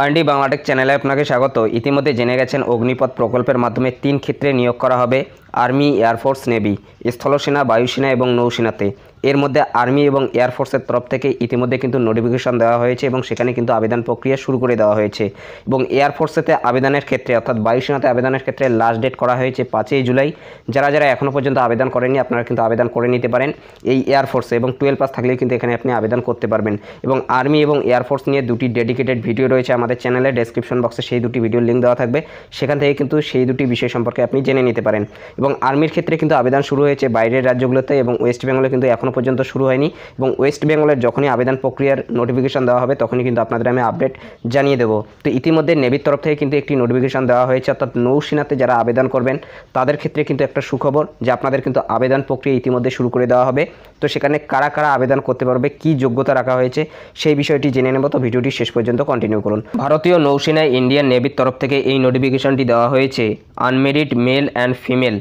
RD Bangla Tech চ্যানেলে আপনাকে স্বাগত ইতিমধ্যে জেনে গেছেন অগ্নিপথ প্রকল্পের মাধ্যমে তিন ক্ষেত্রে নিয়োগ করা হবে আর্মি এয়ারফোর্স নেভি স্থলসেনা বায়ুসেনা এবং নৌসেনাতে এর মধ্যে আর্মি এবং এয়ারফোর্সের তরফ থেকে ইতিমধ্যে কিন্তু নোটিফিকেশন দেওয়া হয়েছে এবং সেখানে কিন্তু আবেদন প্রক্রিয়া শুরু করে দেওয়া হয়েছে এবং এয়ারফোর্সেতে আবেদনের ক্ষেত্রে অর্থাৎ বায়ুসেনাতে আবেদনের ক্ষেত্রে লাস্ট ডেট করা হয়েছে পাঁচই জুলাই যারা যারা এখনও পর্যন্ত আবেদন করেনি আপনারা কিন্তু আবেদন করে নিতে পারেন এই এয়ারফোর্সে এবং টুয়েলভ পাস থাকলেই কিন্তু এখানে আপনি আবেদন করতে পারবেন এবং আর্মি এবং এয়ারফোর্স নিয়ে দুটি ডেডিকেটেড ভিডিও রয়েছে আমাদের চ্যানেলে ডেসক্রিপশন বক্সে সেই দুটি ভিডিওর লিঙ্ক দেওয়া থাকবে সেখান থেকে কিন্তু সেই দুটি বিষয় সম্পর্কে আপনি জেনে নিতে পারেন এবং আর্মির ক্ষেত্রে কিন্তু আবেদন শুরু হয়েছে বাইরের রাজ্যগুলোতে এবং ওয়েস্ট বেঙ্গলে কিন্তু এখনও পর্যন্ত শুরু হয়নি এবং ওয়েস্ট বেঙ্গলের যখনই আবেদন প্রক্রিয়ার নোটিফিকেশান দেওয়া হবে তখনই কিন্তু আপনাদের আমি আপডেট জানিয়ে দেবো তো ইতিমধ্যে নেভির তরফ থেকে কিন্তু একটি নোটিফিকেশান দেওয়া হয়েছে অর্থাৎ নৌসেনাতে যারা আবেদন করবেন তাদের ক্ষেত্রে কিন্তু একটা সুখবর যে আপনাদের কিন্তু আবেদন প্রক্রিয়া ইতিমধ্যে শুরু করে দেওয়া হবে তো সেখানে কারা কারা আবেদন করতে পারবে কি যোগ্যতা রাখা হয়েছে সেই বিষয়টি জেনে নেব তো ভিডিওটি শেষ পর্যন্ত কন্টিনিউ করুন ভারতীয় নৌসেনায় ইন্ডিয়ান নেভির তরফ থেকে এই নোটিফিকেশনটি দেওয়া হয়েছে আনমেরিড মেল অ্যান্ড ফিমেল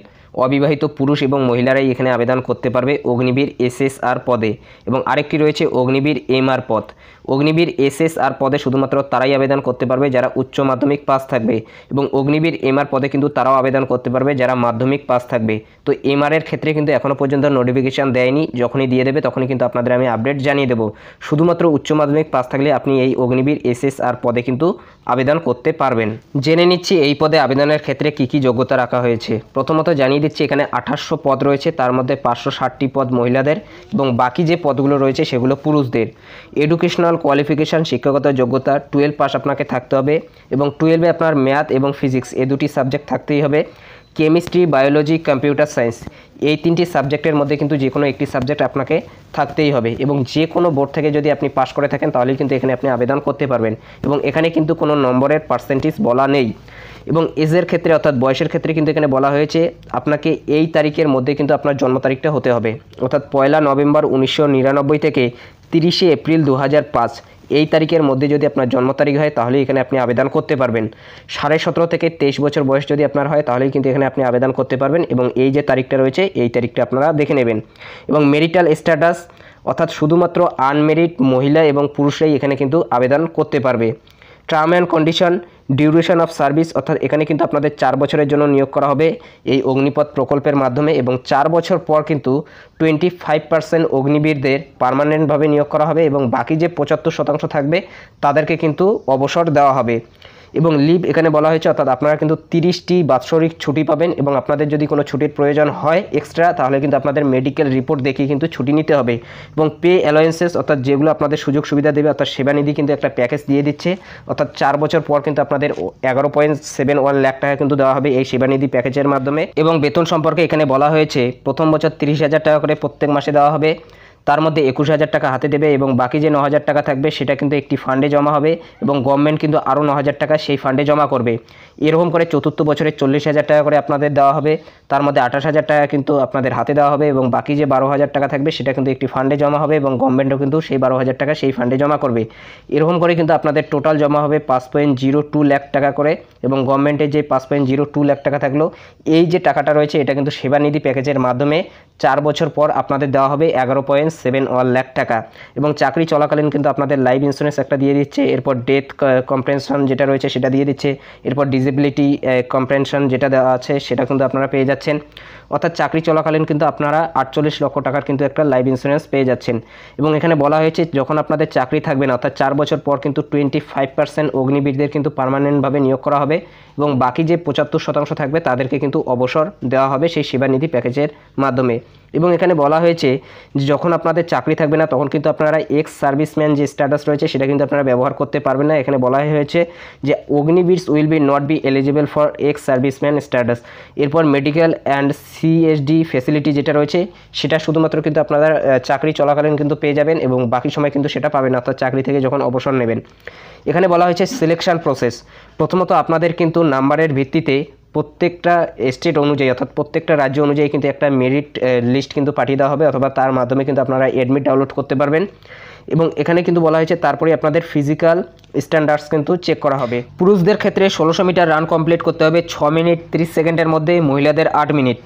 অবিবাহিত পুরুষ এবং মহিলারাই এখানে আবেদন করতে পারবে অগ্নিবীর এসএসআর পদে এবং আরেকটি রয়েছে অগ্নিবীর এমআর পদ অগ্নিবীর এসএসআর পদে শুধুমাত্র তারাই আবেদন করতে পারবে যারা উচ্চ মাধ্যমিক পাস থাকবে এবং অগ্নিবীর এমআর পদে কিন্তু তারাও আবেদন করতে পারবে যারা মাধ্যমিক পাস থাকবে তো এমআর এর ক্ষেত্রে কিন্তু এখনও পর্যন্ত নোটিফিকেশান দেয়নি যখনই দিয়ে দেবে তখনই কিন্তু আপনাদের আমি আপডেট জানিয়ে দেবো শুধুমাত্র উচ্চ মাধ্যমিক পাস থাকলে আপনি এই অগ্নিবীর এসএসআর পদে কিন্তু আবেদন করতে পারবেন জেনে নিচ্ছি এই পদে আবেদনের ক্ষেত্রে কি কি যোগ্যতা রাখা হয়েছে প্রথমত জানিয়ে দেখিয়ে দিচ্ছি এখানে আঠাশশো পদ রয়েছে তার মধ্যে পাঁচশো ষাটটি পদ মহিলাদের এবং বাকি যে পদগুলো রয়েছে সেগুলো পুরুষদের এডুকেশনাল কোয়ালিফিকেশান শিক্ষাগত যোগ্যতা টুয়েলভ পাস আপনাকে থাকতে হবে এবং টুয়েলভে আপনার ম্যাথ এবং ফিজিক্স এ দুটি সাবজেক্ট থাকতেই হবে কেমিস্ট্রি বায়োলজি কম্পিউটার সায়েন্স এই তিনটি সাবজেক্টের মধ্যে কিন্তু যে কোনো একটি সাবজেক্ট আপনাকে থাকতেই হবে এবং যে কোনো বোর্ড থেকে যদি আপনি পাশ করে থাকেন তাহলে কিন্তু এখানে আপনি আবেদন করতে পারবেন এবং এখানে কিন্তু কোনো নম্বরের পার্সেন্টেজ বলা নেই এবং এজের ক্ষেত্রে অর্থাৎ বয়সের ক্ষেত্রে কিন্তু এখানে বলা হয়েছে আপনাকে এই তারিখের মধ্যে কিন্তু আপনার জন্ম তারিখটা হতে হবে অর্থাৎ পয়লা নভেম্বর উনিশশো থেকে তিরিশে এপ্রিল দু এই তারিখের মধ্যে যদি আপনার জন্ম তারিখ হয় তাহলে এখানে আপনি আবেদন করতে পারবেন সাড়ে সতেরো থেকে তেইশ বছর বয়স যদি আপনার হয় তাহলেই কিন্তু এখানে আপনি আবেদন করতে পারবেন এবং এই যে তারিখটা রয়েছে এই তারিখটা আপনারা দেখে নেবেন এবং মেরিটাল স্ট্যাটাস অর্থাৎ শুধুমাত্র আনমেরিড মহিলা এবং পুরুষরাই এখানে কিন্তু আবেদন করতে পারবে term and condition duration of service অর্থাৎ এখানে কিন্তু আপনাদের চার বছরের জন্য নিয়োগ করা হবে এই অগ্নিপথ প্রকল্পের মাধ্যমে এবং চার বছর পর কিন্তু টোয়েন্টি ফাইভ পার্সেন্ট অগ্নিবীরদের পারমানেন্টভাবে নিয়োগ করা হবে এবং বাকি যে পঁচাত্তর শতাংশ থাকবে তাদেরকে কিন্তু অবসর দেওয়া হবে এবং লিভ এখানে বলা হয়েছে অর্থাৎ আপনারা কিন্তু তিরিশটি বাৎসরিক ছুটি পাবেন এবং আপনাদের যদি কোনো ছুটির প্রয়োজন হয় এক্সট্রা তাহলে কিন্তু আপনাদের মেডিকেল রিপোর্ট দেখিয়ে কিন্তু ছুটি নিতে হবে এবং পে অ্যালোয়েন্সেস অর্থাৎ যেগুলো আপনাদের সুযোগ সুবিধা দেবে অর্থাৎ সেবানিধি কিন্তু একটা প্যাকেজ দিয়ে দিচ্ছে অর্থাৎ চার বছর পর কিন্তু আপনাদের এগারো পয়েন্ট সেভেন ওয়ান লাখ টাকা কিন্তু দেওয়া হবে এই সেবানিধি প্যাকেজের মাধ্যমে এবং বেতন সম্পর্কে এখানে বলা হয়েছে প্রথম বছর তিরিশ হাজার টাকা করে প্রত্যেক মাসে দেওয়া হবে তার মধ্যে একুশ হাজার টাকা হাতে দেবে এবং বাকি যে ন হাজার টাকা থাকবে সেটা কিন্তু একটি ফান্ডে জমা হবে এবং গভর্নমেন্ট কিন্তু আরও ন হাজার টাকা সেই ফান্ডে জমা করবে এরকম করে চতুর্থ বছরে চল্লিশ হাজার টাকা করে আপনাদের দেওয়া হবে তার মধ্যে আঠাশ হাজার টাকা কিন্তু আপনাদের হাতে দেওয়া হবে এবং বাকি যে বারো হাজার টাকা থাকবে সেটা কিন্তু একটি ফান্ডে জমা হবে এবং গভর্নমেন্টও কিন্তু সেই বারো হাজার টাকা সেই ফান্ডে জমা করবে এরকম করে কিন্তু আপনাদের টোটাল জমা হবে পাঁচ পয়েন্ট জিরো টু লাখ টাকা করে এবং গভর্নমেন্টের যে পাঁচ পয়েন্ট জিরো টু লাখ টাকা থাকলো এই যে টাকাটা রয়েছে এটা কিন্তু সেবানিধি প্যাকেজের মাধ্যমে চার বছর পর আপনাদের দেওয়া হবে এগারো পয়েন্ট সেভেন ওয়ান লাখ টাকা এবং চাকরি চলাকালীন কিন্তু আপনাদের লাইফ ইন্স্যুরেন্স একটা দিয়ে দিচ্ছে এরপর ডেথ কম্প্রেনশন যেটা রয়েছে সেটা দিয়ে দিচ্ছে এরপর ডিসেবিলিটি কম্প্রেনশন যেটা দেওয়া আছে সেটা কিন্তু আপনারা পেয়ে যাচ্ছেন অর্থাৎ চাকরি চলাকালীন কিন্তু আপনারা আটচল্লিশ লক্ষ টাকার কিন্তু একটা লাইফ ইন্স্যুরেন্স পেয়ে যাচ্ছেন এবং এখানে বলা হয়েছে যখন আপনাদের চাকরি থাকবে না অর্থাৎ চার বছর পর কিন্তু টোয়েন্টি ফাইভ পার্সেন্ট অগ্নিবীরদের কিন্তু পারমানেন্টভাবে নিয়োগ করা হবে এবং বাকি যে পঁচাত্তর শতাংশ থাকবে তাদেরকে কিন্তু অবসর দেওয়া হবে সেই সেবানিধি প্যাকেজের মাধ্যমে এবং এখানে বলা হয়েছে যখন আপনাদের চাকরি থাকবে না তখন কিন্তু আপনারা এক্স সার্ভিসম্যান যে স্ট্যাটাস রয়েছে সেটা কিন্তু আপনারা ব্যবহার করতে পারবেন না এখানে বলা হয়েছে যে অগ্নিবিটস will be not be eligible for ex serviceman status এরপর মেডিকেল অ্যান্ড সিএসডি ফেসিলিটি যেটা রয়েছে সেটা শুধুমাত্র কিন্তু আপনারা চাকরি চলাকালীন কিন্তু পেয়ে যাবেন এবং বাকি সময় কিন্তু সেটা পাবেন অর্থাৎ চাকরি থেকে যখন অবসর নেবেন এখানে বলা হয়েছে সিলেকশান প্রসেস প্রথমত আপনাদের কিন্তু নাম্বারের ভিত্তিতে প্রত্যেকটা স্টেট অনুযায়ী অর্থাৎ প্রত্যেকটা রাজ্য অনুযায়ী কিন্তু একটা মেরিট লিস্ট কিন্তু পাঠিয়ে দেওয়া হবে অথবা তার মাধ্যমে কিন্তু আপনারা অ্যাডমিট ডাউনলোড করতে পারবেন এবং এখানে কিন্তু বলা হয়েছে তারপরে আপনাদের ফিজিক্যাল স্ট্যান্ডার্ডস কিন্তু চেক করা হবে পুরুষদের ক্ষেত্রে ষোলোশো মিটার রান কমপ্লিট করতে হবে ছ মিনিট ত্রিশ সেকেন্ডের মধ্যে মহিলাদের আট মিনিট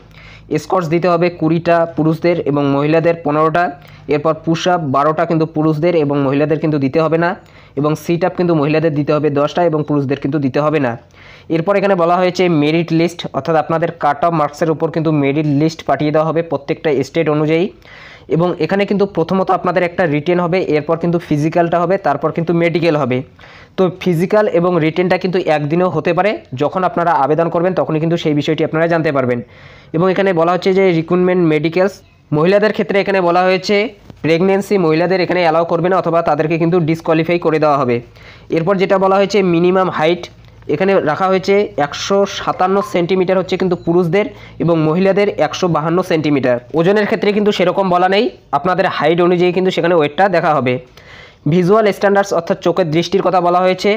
স্কটস দিতে হবে কুড়িটা পুরুষদের এবং মহিলাদের পনেরোটা এরপর পুশ আপ বারোটা কিন্তু পুরুষদের এবং মহিলাদের কিন্তু দিতে হবে না এবং সিট আপ কিন্তু মহিলাদের দিতে হবে দশটা এবং পুরুষদের কিন্তু দিতে হবে না এরপর এখানে বলা হয়েছে মেরিট লিস্ট অর্থাৎ আপনাদের কাট অফ মার্কসের উপর কিন্তু মেরিট লিস্ট পাঠিয়ে দেওয়া হবে প্রত্যেকটা স্টেট অনুযায়ী এবং এখানে কিন্তু প্রথমত আপনাদের একটা রিটেন হবে এরপর কিন্তু ফিজিক্যালটা হবে তারপর কিন্তু মেডিকেল হবে তো ফিজিক্যাল এবং রিটেনটা কিন্তু একদিনেও হতে পারে যখন আপনারা আবেদন করবেন তখনই কিন্তু সেই বিষয়টি আপনারা জানতে পারবেন এবং এখানে বলা হচ্ছে যে রিক্রুটমেন্ট মেডিকেলস মহিলাদের ক্ষেত্রে এখানে বলা হয়েছে প্রেগনেন্সি মহিলাদের এখানে অ্যালাউ করবে না অথবা তাদেরকে কিন্তু ডিসকোয়ালিফাই করে দেওয়া হবে এরপর যেটা বলা হয়েছে মিনিমাম হাইট এখানে রাখা হয়েছে একশো সাতান্ন সেন্টিমিটার হচ্ছে কিন্তু পুরুষদের এবং মহিলাদের একশো বাহান্ন সেন্টিমিটার ওজনের ক্ষেত্রে কিন্তু সেরকম বলা নেই আপনাদের হাইট অনুযায়ী কিন্তু সেখানে ওয়েটটা দেখা হবে ভিজুয়াল স্ট্যান্ডার্ডস অর্থাৎ চোখের দৃষ্টির কথা বলা হয়েছে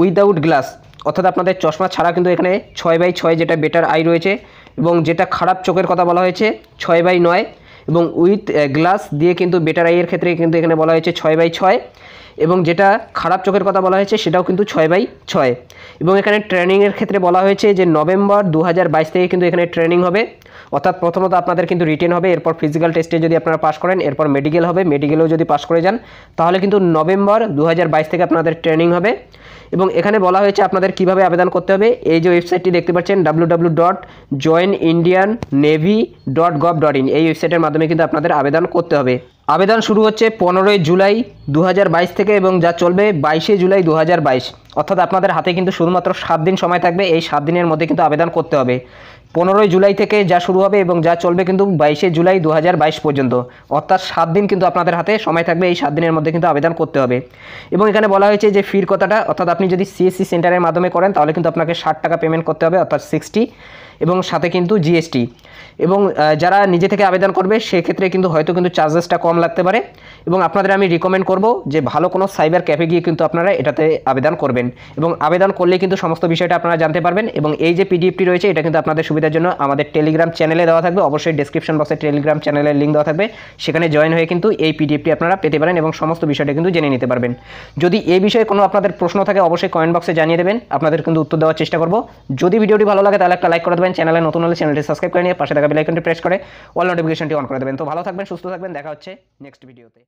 উইদাউট গ্লাস অর্থাৎ আপনাদের চশমা ছাড়া কিন্তু এখানে ছয় বাই ছয় যেটা বেটার আই রয়েছে এবং যেটা খারাপ চোখের কথা বলা হয়েছে ছয় বাই নয় এবং উইথ গ্লাস দিয়ে কিন্তু বেটার আইয়ের ক্ষেত্রে কিন্তু এখানে বলা হয়েছে ছয় বাই ছয় এবং যেটা খারাপ চোখের কথা বলা হয়েছে সেটাও কিন্তু ছয় বাই ছয় এবং এখানে ট্রেনিংয়ের ক্ষেত্রে বলা হয়েছে যে নভেম্বর দু থেকে কিন্তু এখানে ট্রেনিং হবে অর্থাৎ প্রথমত আপনাদের কিন্তু রিটেন হবে এরপর ফিজিক্যাল টেস্টে যদি আপনারা পাস করেন এরপর মেডিকেল হবে মেডিকেলেও যদি পাস করে যান তাহলে কিন্তু নভেম্বর দু থেকে আপনাদের ট্রেনিং হবে এবং এখানে বলা হয়েছে আপনাদের কিভাবে আবেদন করতে হবে এই যে ওয়েবসাইটটি দেখতে পাচ্ছেন W W dot join Indian navy dot gov dot in এই ওয়েবসাইটের মাধ্যমে কিন্তু আপনাদের আবেদন করতে হবে আবেদন শুরু হচ্ছে পনেরোই জুলাই দু থেকে এবং যা চলবে বাইশে জুলাই দু অর্থাৎ আপনাদের হাতে কিন্তু শুধুমাত্র সাত দিন সময় থাকবে এই সাত দিনের মধ্যে কিন্তু আবেদন করতে হবে পনেরোই জুলাই থেকে যা শুরু হবে এবং যা চলবে কিন্তু বাইশে জুলাই দু পর্যন্ত অর্থাৎ সাত দিন কিন্তু আপনাদের হাতে সময় থাকবে এই সাত দিনের মধ্যে কিন্তু আবেদন করতে হবে এবং এখানে বলা হয়েছে যে ফির কথাটা অর্থাৎ আপনি যদি সিএসসি সেন্টারের মাধ্যমে করেন তাহলে কিন্তু আপনাকে ষাট টাকা পেমেন্ট করতে হবে অর্থাৎ সিক্সটি এবং সাথে কিন্তু জিএসটি এবং যারা নিজে থেকে আবেদন করবে সেক্ষেত্রে কিন্তু হয়তো কিন্তু চার্জেসটা কম লাগতে পারে এবং আপনাদের আমি রিকমেন্ড করব যে ভালো কোনো সাইবার ক্যাফে গিয়ে কিন্তু আপনারা এটাতে আবেদন করবেন এবং আবেদন করলে কিন্তু সমস্ত বিষয়টা আপনারা জানতে পারবেন এবং এই যে পিডিএফটি রয়েছে এটা কিন্তু আপনাদের সুবিধার জন্য আমাদের টেলিগ্রাম চ্যানেলে দেওয়া থাকবে অবশ্যই ডিসক্রিপশন বক্সে টেলিগ্রাম চ্যানেলের লিঙ্ক দেওয়া থাকবে সেখানে জয়েন হয়ে কিন্তু এই পিডিএফটি আপনারা পেতে পারেন এবং সমস্ত বিষয়টা কিন্তু জেনে নিতে পারবেন যদি এই বিষয়ে কোনো আপনাদের প্রশ্ন থাকে অবশ্যই কয়েন বক্সে জানিয়ে দেবেন আপনাদের কিন্তু উত্তর দেওয়ার চেষ্টা করব যদি ভিডিওটি ভালো লাগে তাহলে একটা লাইক করে দেবেন দেবেন চ্যানেলে নতুন হলে চ্যানেলটি সাবস্ক্রাইব করে নিয়ে পাশে থাকা আইকনটি প্রেস করে অল নোটিফিকেশনটি অন করে দেবেন তো ভালো থাকবেন সুস্থ থাকবেন দেখা হচ্ছে নেক্সট ভিডিওতে